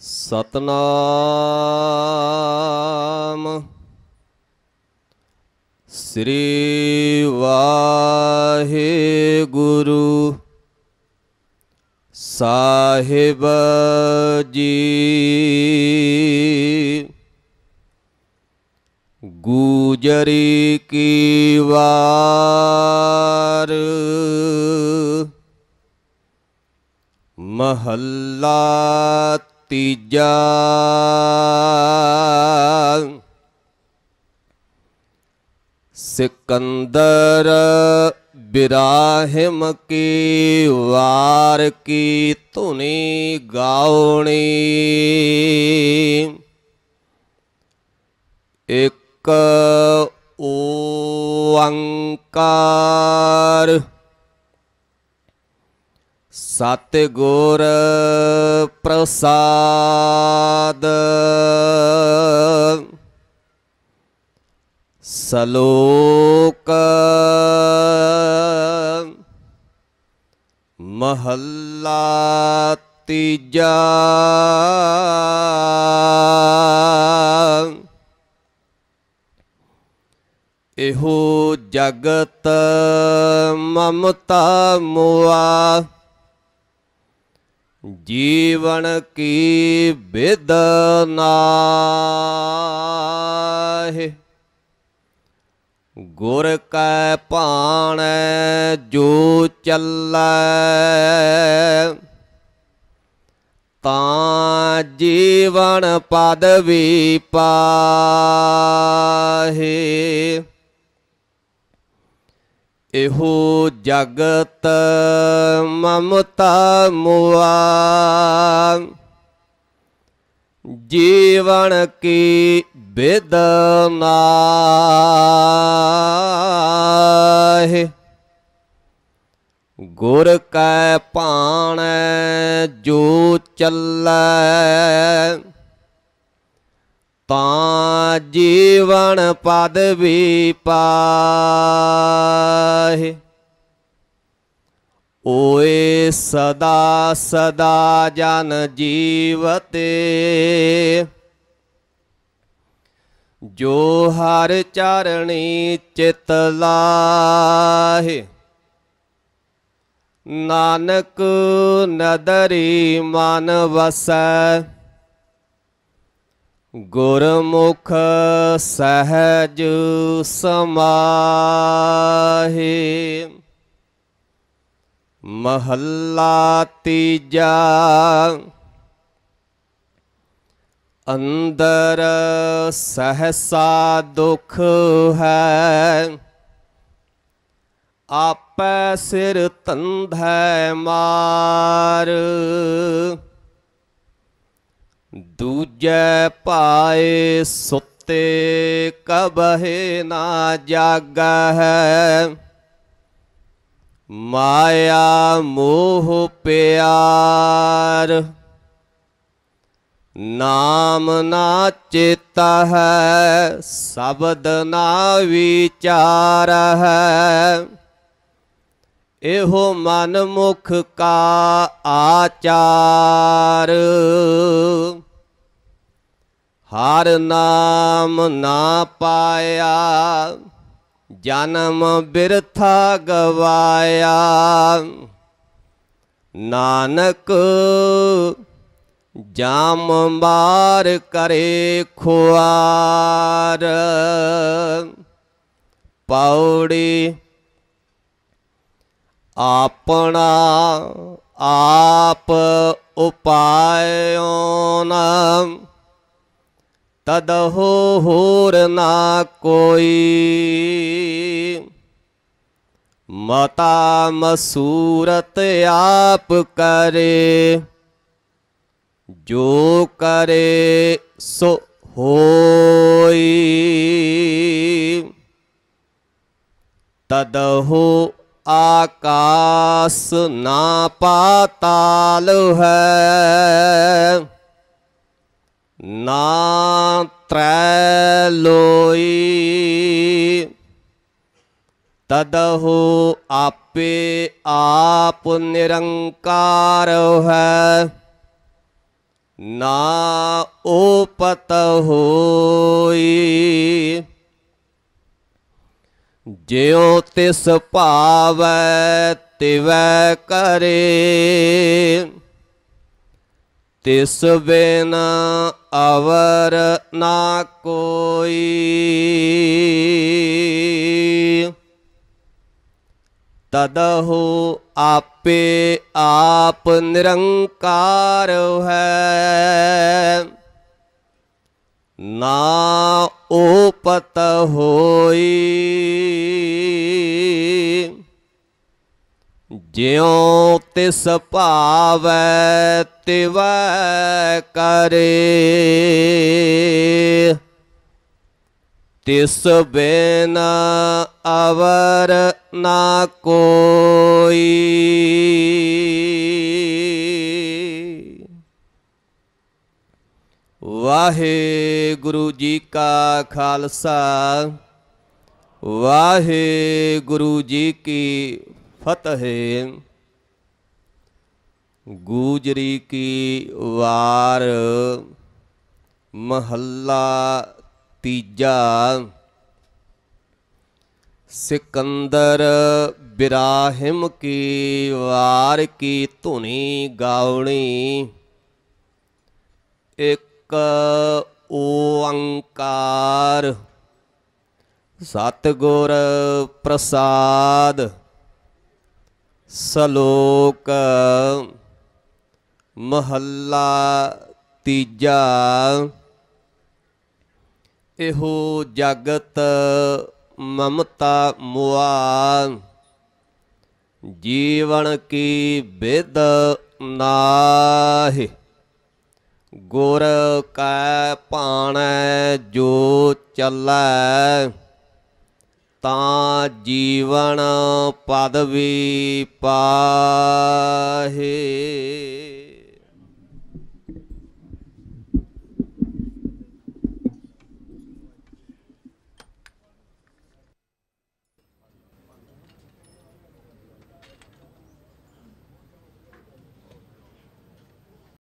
ਸਤਨਾਮ ਸ੍ਰੀ ਵਾਹਿਗੁਰੂ ਸਾਹਿਬ ਜੀ ਗੂਜਰੀ ਕੀ ਵਾਰ ਮਹੱਲਾ ਤੀਜਾ ਸਿਕੰਦਰ ਬਿਰਾਹਿਮ ਕੀ ਵਾਰ ਕੀ ਧੁਨੀ ਗਾਉਣੀ ਇੱਕ ਓੰਕਾਰ ਸਤਿਗੁਰ ਪ੍ਰਸਾਦ ਸਲੋਕ ਮਹੱਲਾ ਤੀਜਾ ਇਹੋ ਜਗਤ ਮਮਤਾ ਮੋਆ ਜੀਵਨ ਕੀ ਬਿਦਨਾ ਹੈ ਗੁਰ ਕੈ ਭਾਣ ਜੋ ਚੱਲੈ ਤਾਂ ਜੀਵਨ ਪਦ ਵੀ ਪਾਹੇ ਇਹੋ ਜਗਤ ਮਮਤਾ ਮੁਆ ਜੀਵਨ ਕੀ ਬੇਦਨਾ ਹੈ ਗੁਰ ਕੈ ਭਾਣ ਜੋ ਚੱਲੈ ਤਾਂ ਜੀਵਨ ਪਦ ਵੀ ਪਾਹੇ ਓਏ ਸਦਾ ਸਦਾ ਜਨ ਜੀਵਤੇ ਜੋ ਹਰ ਚਰਣੀ ਚਿਤ ਲਾਹੇ ਨਾਨਕ ਨਦਰੀ ਮਨ ਵਸੈ ਗੁਰਮੁਖ ਸਹਜ ਸਮਾਹੇ ਮਹੱਲਾ ਤੀਜਾ ਅੰਦਰ ਸਹਸਾ ਦੁਖ ਹੈ ਆਪੈ ਸਿਰ ਤੰਧੈ ਮਾਰ ਦੂਜੇ ਪਾਏ ਸੁੱਤੇ ਕਬਹੇ ਨਾ ਜਾਗਹਿ ਮਾਇਆ ਮੋਹ ਪਿਆਰ ਨਾਮ ਨਾ ਚੇਤਾ ਹੈ ਸ਼ਬਦ ਨਾ ਵਿਚਾਰ ਹੈ ਇਹੋ ਮਨ ਮੁਖ ਕਾ ਆਚਾਰ ਹਰ ਨਾਮ ਨਾ ਪਾਇਆ ਜਨਮ ਬਿਰਥਾ ਗਵਾਇਆ ਨਾਨਕ ਜਾਮ ਮਾਰ ਕਰੇ ਖੁਆਰ ਪੌੜੀ ਆਪਣਾ ਆਪ ਉਪਾਇਓ ਨਾ हो होर ना कोई मता मसूरत आप करे जो करे सो होई तदहो आकाश ना पाताल है ਨਾ ਤ੍ਰੈ ਲੋਈ ਤਦਹੁ ਆਪੇ ਆਪ ਨਿਰੰਕਾਰ ਹੈ ਨਾ ਉਪਤ ਹੋਈ ਜਿਉ ਤਿਸ ਭਾਵੈ ਤਿਵੈ ਕਰੇ तिस बिन अवर ना कोई तदहो आपे आप निरंकार है ना ओपत होई ज्यो तिस भाव तिव करे तिस बिन अवर ना कोई वाहे गुरु जी का खालसा वाहे गुरु जी की ਫਤਹਿ ਗੂਜਰੀ ਕੀ ਵਾਰ ਮਹੱਲਾ ਤੀਜਾ ਸਿਕੰਦਰ ਬਿਰਾਹਿਮ ਕੀ ਵਾਰ ਕੀ ਧੁਨੀ ਗਾਉਣੀ ਇੱਕ ਓੰਕਾਰ ਸਤਗੁਰ ਪ੍ਰਸਾਦ ਸ਼ਲੋਕ ਮਹੱਲਾ ਤੀਜਾ ਇਹੋ ਜਗਤ ਮਮਤਾ ਮੁਆ ਜੀਵਨ ਕੀ ਬਿਦ ਨਾਹਿ ਗੁਰ ਕੈ ਭਾਣੈ ਜੋ ਚੱਲੈ ਤਾਂ ਜੀਵਨ ਪਦ ਵੀ ਪਾਹੇ